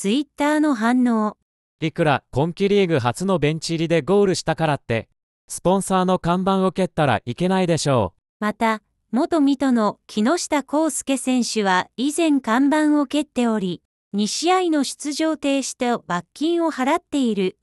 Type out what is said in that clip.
ツイッターの反応。いくら今季リーグ初のベンチ入りでゴールしたからって、スポンサーの看板を蹴ったらいけないでしょう。また、元水戸の木下康介選手は以前看板を蹴っており、2試合の出場停止と罰金を払っている。